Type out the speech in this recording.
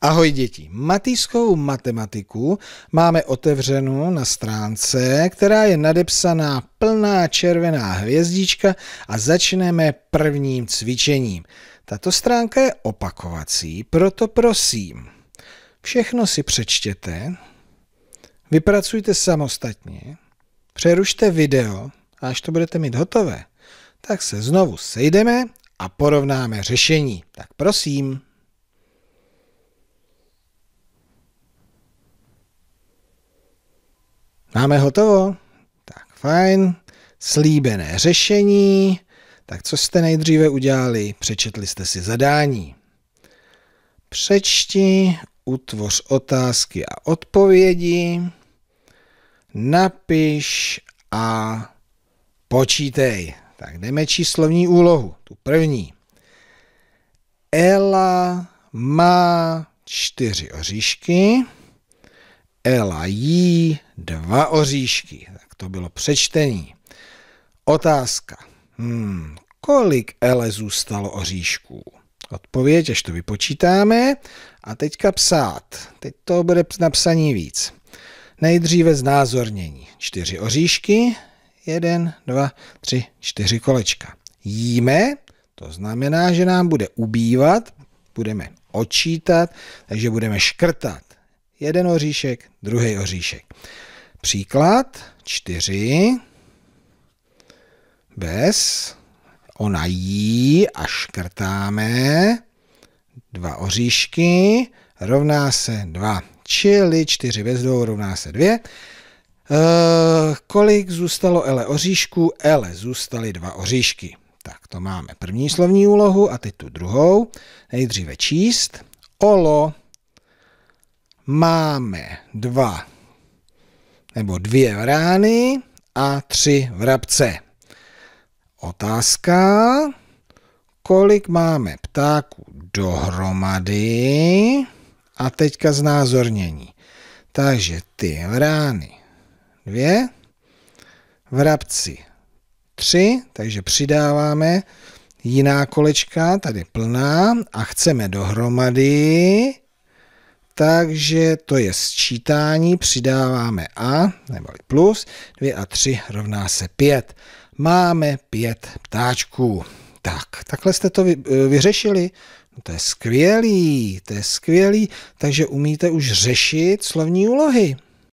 Ahoj děti, matýskou matematiku máme otevřenou na stránce, která je nadepsaná plná červená hvězdička a začneme prvním cvičením. Tato stránka je opakovací, proto prosím, všechno si přečtěte, vypracujte samostatně, přerušte video a až to budete mít hotové, tak se znovu sejdeme a porovnáme řešení. Tak prosím. Máme hotovo? Tak fajn. Slíbené řešení. Tak co jste nejdříve udělali? Přečetli jste si zadání. Přečti, utvoř otázky a odpovědi, napiš a počítej. Tak jdeme číslovní úlohu, tu první. Ela má čtyři oříšky. Ela jí dva oříšky. Tak to bylo přečtení. Otázka. Hmm, kolik Ele zůstalo oříšků? Odpověď, až to vypočítáme. A teďka psát. Teď to bude napsaní víc. Nejdříve znázornění. Čtyři oříšky, jeden, dva, tři, čtyři kolečka. Jíme, to znamená, že nám bude ubývat, budeme očítat, takže budeme škrtat jeden oříšek, druhý oříšek. Příklad čtyři Bez. Ona jí a škrtáme. Dva oříšky rovná se dva. Čili čtyři bez dvou rovná se dvě. E, kolik zůstalo Ele oříšku? Ele zůstaly dva oříšky. Tak to máme první slovní úlohu a teď tu druhou. Nejdříve číst. Olo máme dva nebo dvě vrány a tři vrabce. Otázka, kolik máme ptáků dohromady a teďka znázornění. Takže ty vrány dvě, vrabci tři, takže přidáváme jiná kolečka, tady plná a chceme dohromady takže to je sčítání, přidáváme a, nebo plus, 2 a 3 rovná se 5. Máme 5 ptáčků. Tak, takhle jste to vy, e, vyřešili. No to je skvělý, to je skvělý, takže umíte už řešit slovní úlohy.